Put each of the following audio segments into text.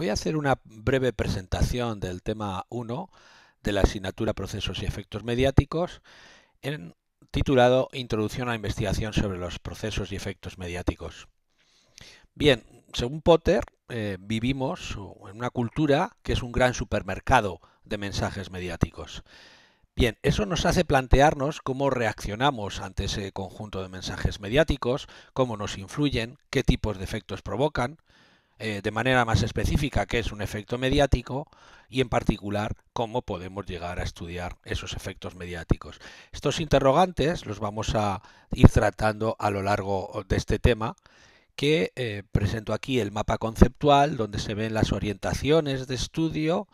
Voy a hacer una breve presentación del tema 1 de la asignatura Procesos y Efectos Mediáticos, titulado Introducción a la investigación sobre los procesos y efectos mediáticos. Bien, según Potter, eh, vivimos en una cultura que es un gran supermercado de mensajes mediáticos. Bien, eso nos hace plantearnos cómo reaccionamos ante ese conjunto de mensajes mediáticos, cómo nos influyen, qué tipos de efectos provocan, eh, de manera más específica qué es un efecto mediático y en particular cómo podemos llegar a estudiar esos efectos mediáticos. Estos interrogantes los vamos a ir tratando a lo largo de este tema que eh, presento aquí el mapa conceptual donde se ven las orientaciones de estudio,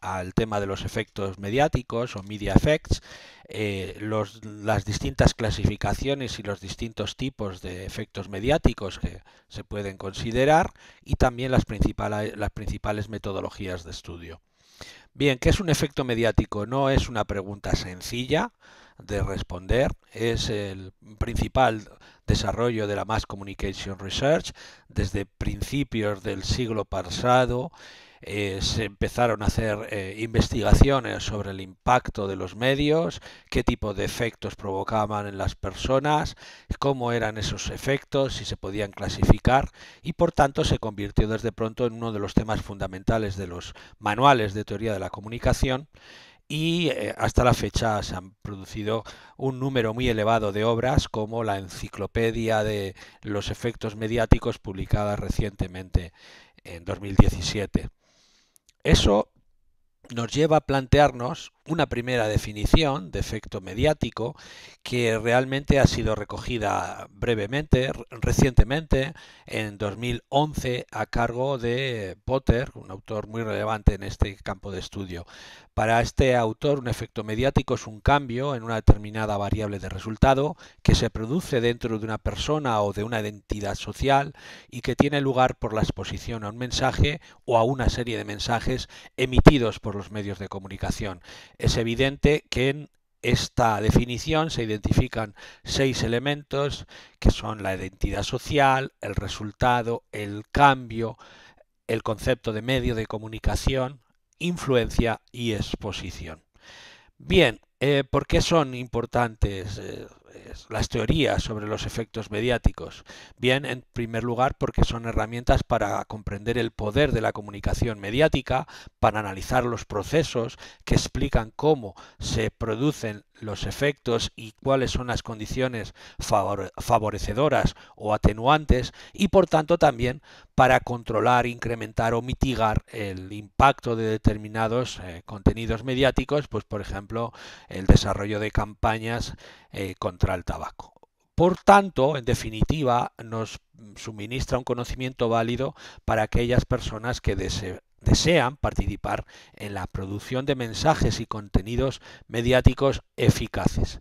al tema de los efectos mediáticos o media effects, eh, las distintas clasificaciones y los distintos tipos de efectos mediáticos que se pueden considerar y también las principales, las principales metodologías de estudio. Bien, ¿qué es un efecto mediático? No es una pregunta sencilla de responder, es el principal desarrollo de la Mass Communication Research desde principios del siglo pasado eh, se empezaron a hacer eh, investigaciones sobre el impacto de los medios, qué tipo de efectos provocaban en las personas, cómo eran esos efectos, si se podían clasificar y por tanto se convirtió desde pronto en uno de los temas fundamentales de los manuales de teoría de la comunicación y eh, hasta la fecha se han producido un número muy elevado de obras como la Enciclopedia de los Efectos Mediáticos publicada recientemente en 2017. Eso nos lleva a plantearnos una primera definición de efecto mediático que realmente ha sido recogida brevemente, recientemente, en 2011, a cargo de Potter, un autor muy relevante en este campo de estudio. Para este autor, un efecto mediático es un cambio en una determinada variable de resultado que se produce dentro de una persona o de una identidad social y que tiene lugar por la exposición a un mensaje o a una serie de mensajes emitidos por los medios de comunicación. Es evidente que en esta definición se identifican seis elementos que son la identidad social, el resultado, el cambio, el concepto de medio de comunicación, influencia y exposición. Bien, eh, ¿por qué son importantes eh, las teorías sobre los efectos mediáticos, bien en primer lugar porque son herramientas para comprender el poder de la comunicación mediática, para analizar los procesos que explican cómo se producen los efectos y cuáles son las condiciones favorecedoras o atenuantes y por tanto también para controlar, incrementar o mitigar el impacto de determinados eh, contenidos mediáticos, pues por ejemplo el desarrollo de campañas eh, contra contra tabaco. Por tanto, en definitiva, nos suministra un conocimiento válido para aquellas personas que desean participar en la producción de mensajes y contenidos mediáticos eficaces.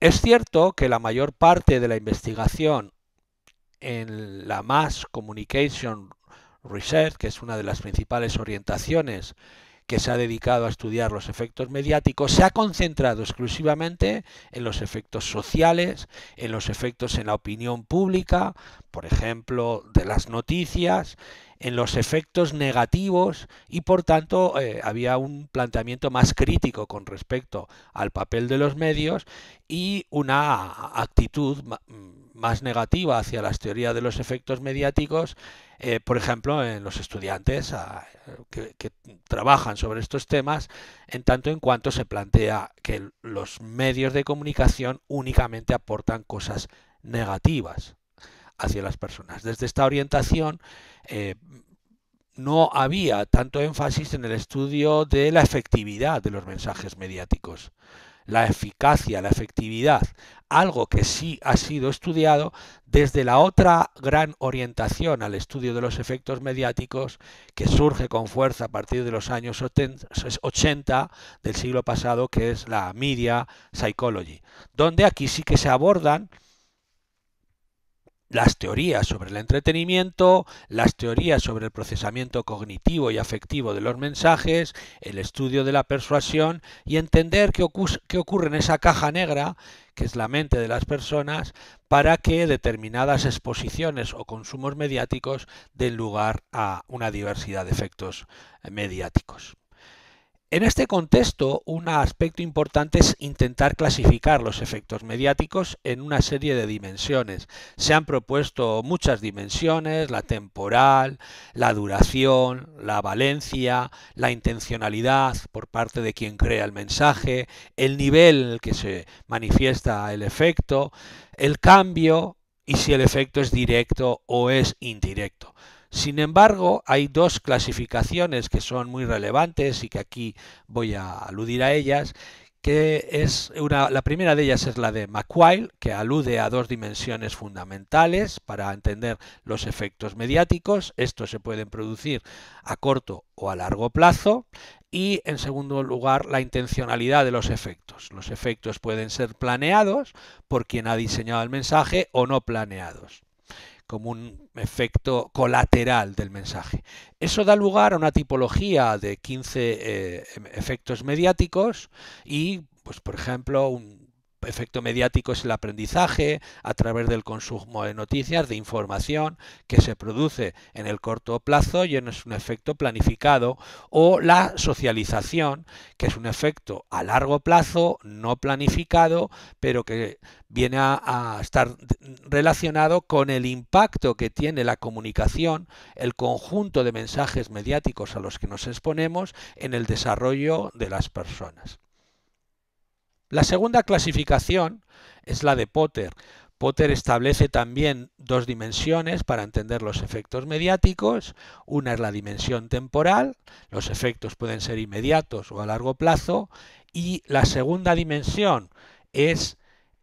Es cierto que la mayor parte de la investigación en la Mass Communication Research, que es una de las principales orientaciones que se ha dedicado a estudiar los efectos mediáticos, se ha concentrado exclusivamente en los efectos sociales, en los efectos en la opinión pública, por ejemplo, de las noticias, en los efectos negativos y por tanto eh, había un planteamiento más crítico con respecto al papel de los medios y una actitud mm, más negativa hacia las teorías de los efectos mediáticos eh, por ejemplo, en los estudiantes que, trabajan sobre estos temas, en tanto en cuanto se plantea que los medios de comunicación únicamente aportan cosas negativas hacia las personas. Desde esta orientación, eh, no había tanto énfasis en el estudio de la efectividad de los mensajes mediáticos la eficacia, la efectividad, algo que sí ha sido estudiado desde la otra gran orientación al estudio de los efectos mediáticos que surge con fuerza a partir de los años 80 del siglo pasado, que es la media psychology, donde aquí sí que se abordan las teorías sobre el entretenimiento, las teorías sobre el procesamiento cognitivo y afectivo de los mensajes, el estudio de la persuasión y entender qué, ocurre en esa caja negra, que es la mente de las personas, para que determinadas exposiciones o consumos mediáticos den lugar a una diversidad de efectos mediáticos. En este contexto, un aspecto importante es intentar clasificar los efectos mediáticos en una serie de dimensiones. Se han propuesto muchas dimensiones, la temporal, la duración, la valencia, la intencionalidad por parte de quien crea el mensaje, el nivel en el que se manifiesta el efecto, el cambio, y si el efecto es directo o es indirecto. Sin embargo, hay dos clasificaciones que son muy relevantes y que aquí voy a aludir a ellas, la primera de ellas es la de McQuail, que alude a dos dimensiones fundamentales para entender los efectos mediáticos. Estos se pueden producir a corto o a largo plazo. Y en segundo lugar, la intencionalidad de los efectos. Los efectos pueden ser planeados por quien ha diseñado el mensaje o no planeados como un efecto colateral del mensaje. Eso da lugar a una tipología de 15 eh, em, efectos mediáticos y, pues, por ejemplo, un, efecto mediático es el aprendizaje a través del consumo de noticias, de información que se produce en el corto plazo y es un efecto planificado, o la socialización, que es un efecto a largo plazo, no planificado, pero que viene a estar relacionado con el impacto que tiene la comunicación, el conjunto de mensajes mediáticos a los que nos exponemos en el desarrollo de las personas. La segunda clasificación es la de Potter. Potter establece también dos dimensiones para entender los efectos mediáticos. Una es la dimensión temporal, los efectos pueden ser inmediatos o a largo plazo, y la segunda dimensión es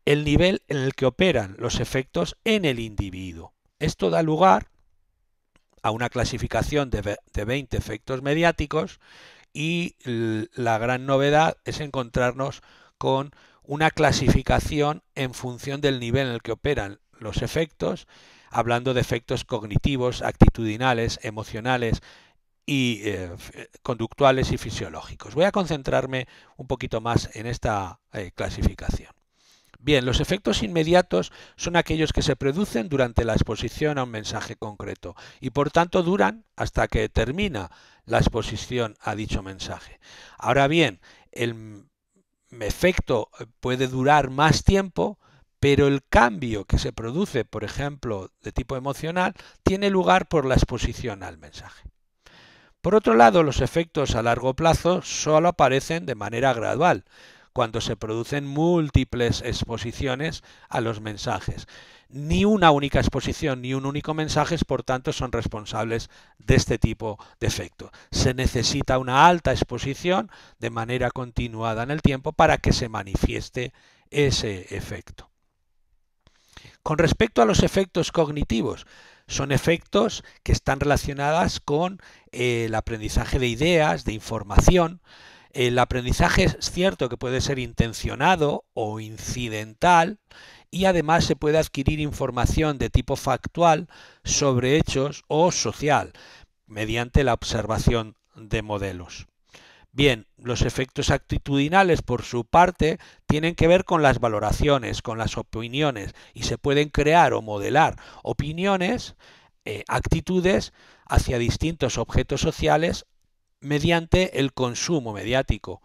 el nivel en el que operan los efectos en el individuo. Esto da lugar a una clasificación de 20 efectos mediáticos y la gran novedad es encontrarnos con una clasificación en función del nivel en el que operan los efectos, hablando de efectos cognitivos, actitudinales, emocionales y eh, eh, conductuales y fisiológicos. Voy a concentrarme un poquito más en esta eh, clasificación. Bien, los efectos inmediatos son aquellos que se producen durante la exposición a un mensaje concreto y por tanto duran hasta que termina la exposición a dicho mensaje. Ahora bien, el efecto puede durar más tiempo, pero el cambio que se produce, por ejemplo, de tipo emocional, tiene lugar por la exposición al mensaje. Por otro lado, los efectos a largo plazo solo aparecen de manera gradual, cuando se producen múltiples exposiciones a los mensajes. Ni una única exposición ni un único mensaje, por tanto, son responsables de este tipo de efecto. Se necesita una alta exposición de manera continuada en el tiempo para que se manifieste ese efecto. Con respecto a los efectos cognitivos, son efectos que están relacionados con eh, el aprendizaje de ideas, de información, el aprendizaje es cierto que puede ser intencionado o incidental y además se puede adquirir información de tipo factual sobre hechos o social mediante la observación de modelos. Bien, los efectos actitudinales, por su parte, tienen que ver con las valoraciones, con las opiniones, y se pueden crear o modelar opiniones, eh, actitudes hacia distintos objetos sociales mediante el consumo mediático.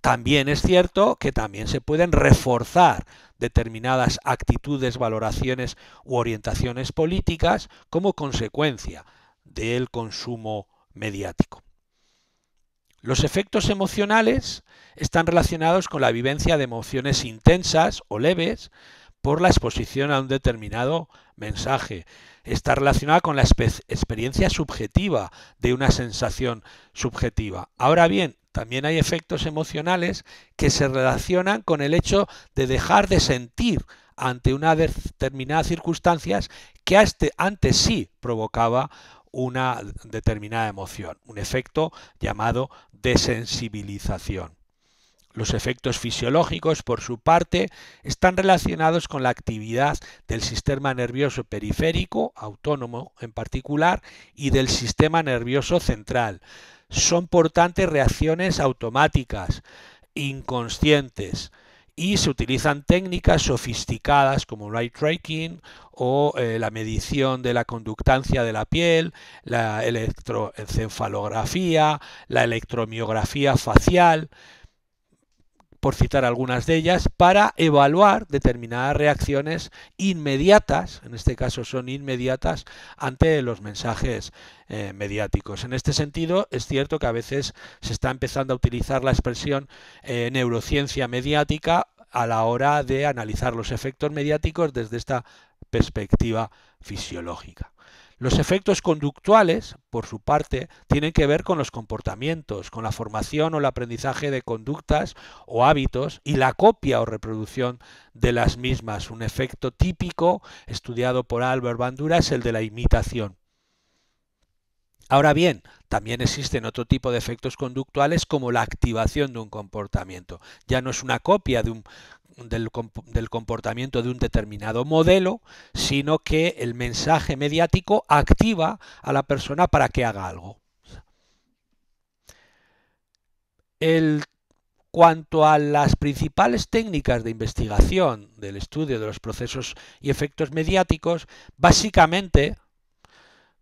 También es cierto que también se pueden reforzar determinadas actitudes, valoraciones u orientaciones políticas como consecuencia del consumo mediático. Los efectos emocionales están relacionados con la vivencia de emociones intensas o leves, por la exposición a un determinado mensaje. Está relacionada con la experiencia subjetiva de una sensación subjetiva. Ahora bien, también hay efectos emocionales que se relacionan con el hecho de dejar de sentir ante una determinada circunstancias que antes sí provocaba una determinada emoción, un efecto llamado desensibilización. Los efectos fisiológicos, por su parte, están relacionados con la actividad del sistema nervioso periférico, autónomo en particular, y del sistema nervioso central. Son, por tanto, reacciones automáticas, inconscientes, y se utilizan técnicas sofisticadas como light tracking o eh, la medición de la conductancia de la piel, la electroencefalografía, la electromiografía facial por citar algunas de ellas, para evaluar determinadas reacciones inmediatas, en este caso son inmediatas, ante los mensajes eh, mediáticos. En este sentido, es cierto que a veces se está empezando a utilizar la expresión eh, neurociencia mediática a la hora de analizar los efectos mediáticos desde esta perspectiva fisiológica. Los efectos conductuales, por su parte, tienen que ver con los comportamientos, con la formación o el aprendizaje de conductas o hábitos y la copia o reproducción de las mismas. Un efecto típico estudiado por Albert Bandura es el de la imitación. Ahora bien, también existen otro tipo de efectos conductuales como la activación de un comportamiento. Ya no es una copia de un del, comportamiento de un determinado modelo, sino que el mensaje mediático activa a la persona para que haga algo. El cuanto a las principales técnicas de investigación del estudio de los procesos y efectos mediáticos, básicamente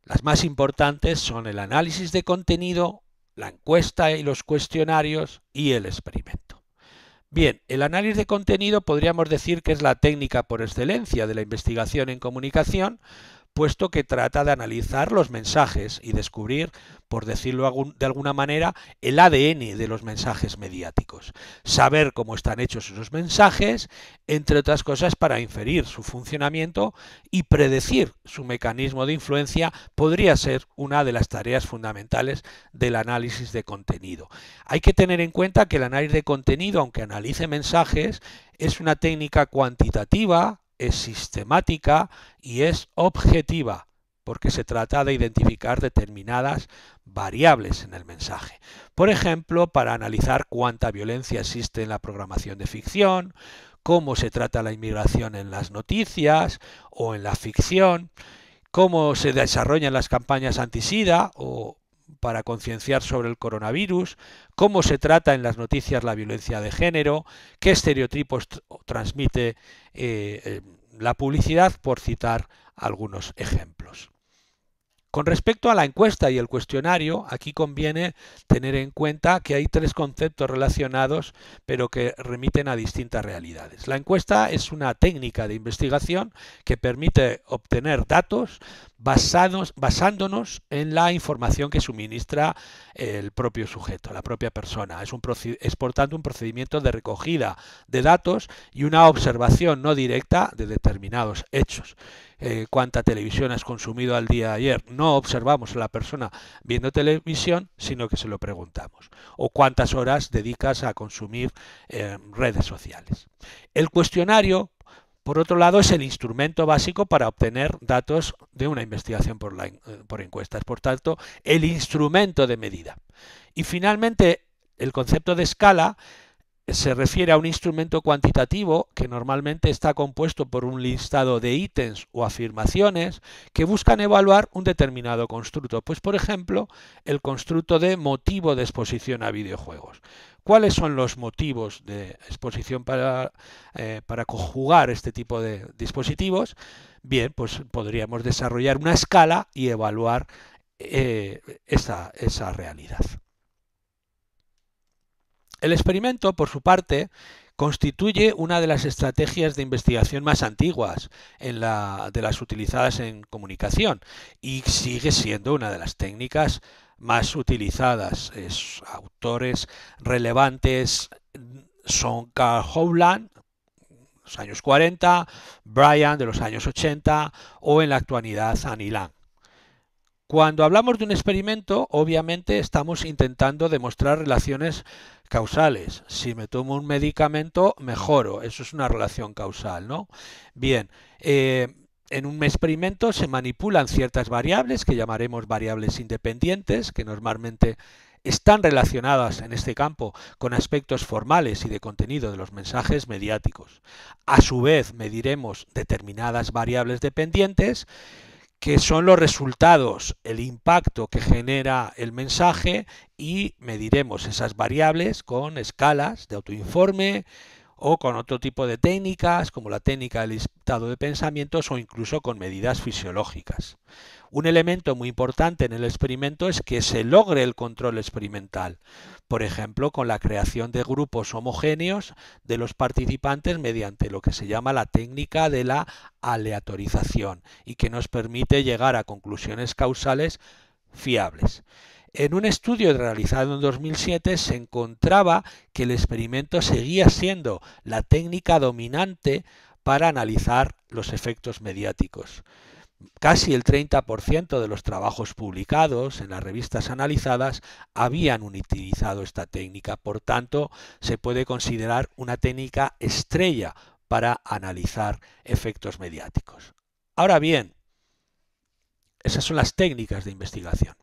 las más importantes son el análisis de contenido, la encuesta y los cuestionarios y el experimento. Bien, el análisis de contenido podríamos decir que es la técnica por excelencia de la investigación en comunicación puesto que trata de analizar los mensajes y descubrir, por decirlo de alguna manera, el ADN de los mensajes mediáticos. Saber cómo están hechos esos mensajes, entre otras cosas, para inferir su funcionamiento y predecir su mecanismo de influencia, podría ser una de las tareas fundamentales del análisis de contenido. Hay que tener en cuenta que el análisis de contenido, aunque analice mensajes, es una técnica cuantitativa, es sistemática y es objetiva, porque se trata de identificar determinadas variables en el mensaje. Por ejemplo, para analizar cuánta violencia existe en la programación de ficción, cómo se trata la inmigración en las noticias o en la ficción, cómo se desarrollan las campañas antisida o para concienciar sobre el coronavirus, cómo se trata en las noticias la violencia de género, qué estereotipos transmite eh, eh, la publicidad, por citar algunos ejemplos. Con respecto a la encuesta y el cuestionario, aquí conviene tener en cuenta que hay tres conceptos relacionados, pero que remiten a distintas realidades. La encuesta es una técnica de investigación que permite obtener datos basándonos en la información que suministra el propio sujeto, la propia persona. Es, un, por tanto un procedimiento de recogida de datos y una observación no directa de determinados hechos. Eh, cuánta televisión has consumido al día de ayer. No observamos a la persona viendo televisión, sino que se lo preguntamos. O cuántas horas dedicas a consumir eh, redes sociales. El cuestionario por otro lado, es el instrumento básico para obtener datos de una investigación por, eh, encuestas, por tanto, el instrumento de medida. Y finalmente, el concepto de escala se refiere a un instrumento cuantitativo que normalmente está compuesto por un listado de ítems o afirmaciones que buscan evaluar un determinado constructo. Pues por ejemplo, el constructo de motivo de exposición a videojuegos. ¿Cuáles son los motivos de exposición para, eh, para conjugar este tipo de dispositivos? Bien, pues podríamos desarrollar una escala y evaluar eh, esa realidad. El experimento, por su parte, constituye una de las estrategias de investigación más antiguas de las utilizadas en comunicación y sigue siendo una de las técnicas más utilizadas. Es, autores relevantes son Carl Howland, los años 40, Brian de los años 80 o en la actualidad Annie Lang. Cuando hablamos de un experimento, obviamente estamos intentando demostrar relaciones causales. Si me tomo un medicamento, mejoro. Eso es una relación causal, ¿no? Bien. Eh, en un experimento se manipulan ciertas variables que llamaremos variables independientes, que normalmente están relacionadas en este campo con aspectos formales y de contenido de los mensajes mediáticos. A su vez, mediremos determinadas variables dependientes que son los resultados, el impacto que genera el mensaje y mediremos esas variables con escalas de autoinforme, o con otro tipo de técnicas, como la técnica del estado de pensamientos o incluso con medidas fisiológicas. Un elemento muy importante en el experimento es que se logre el control experimental, por ejemplo, con la creación de grupos homogéneos de los participantes mediante lo que se llama la técnica de la aleatorización y que nos permite llegar a conclusiones causales fiables. En un estudio realizado en 2007 se encontraba que el experimento seguía siendo la técnica dominante para analizar los efectos mediáticos. Casi el 30% de los trabajos publicados en las revistas analizadas habían utilizado esta técnica, por tanto se puede considerar una técnica estrella para analizar efectos mediáticos. Ahora bien, esas son las técnicas de investigación.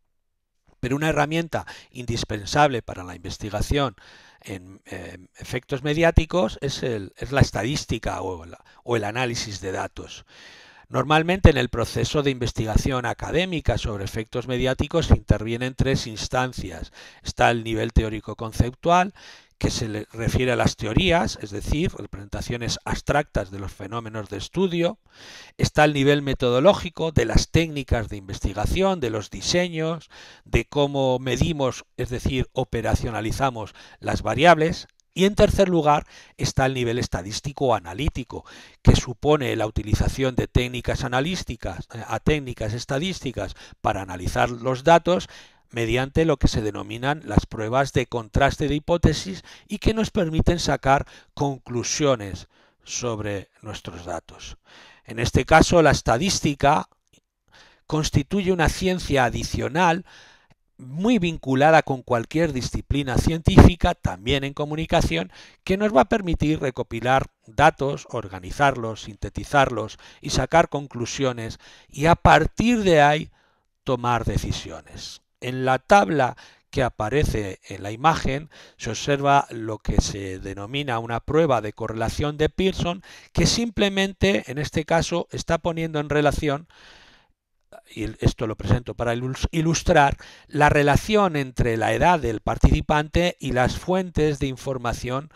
Pero una herramienta indispensable para la investigación en em, efectos mediáticos es, el, es, la estadística o el análisis de datos. Normalmente en el proceso de investigación académica sobre efectos mediáticos intervienen tres instancias. Está el nivel teórico-conceptual, que se refiere a las teorías, es decir, representaciones abstractas de los fenómenos de estudio. Está el nivel metodológico de las técnicas de investigación, de los diseños, de cómo medimos, es decir, operacionalizamos las variables. Y en tercer lugar está el nivel estadístico analítico, que supone la utilización de técnicas analíticas eh, a técnicas estadísticas para analizar los datos mediante lo que se denominan las pruebas de contraste de hipótesis y que nos permiten sacar conclusiones sobre nuestros datos. En este caso, la estadística constituye una ciencia adicional muy vinculada con cualquier disciplina científica, también en comunicación, que nos va a permitir recopilar datos, organizarlos, sintetizarlos y sacar conclusiones y a partir de ahí tomar decisiones. En la tabla que aparece en la imagen se observa lo que se denomina una prueba de correlación de Pearson que simplemente en este caso está poniendo en relación y esto lo presento para ilustrar la relación entre la edad del participante y las fuentes de información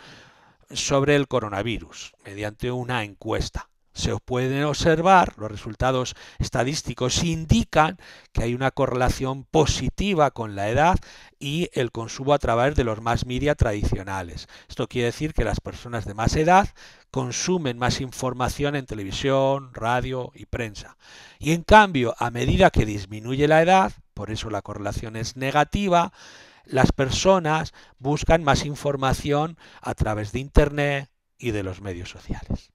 sobre el coronavirus mediante una encuesta se pueden observar, los resultados estadísticos indican que hay una correlación positiva con la edad y el consumo a través de los más media tradicionales. Esto quiere decir que las personas de más edad consumen más información en televisión, radio y prensa. Y en cambio, a medida que disminuye la edad, por eso la correlación es negativa, las personas buscan más información a través de Internet y de los medios sociales.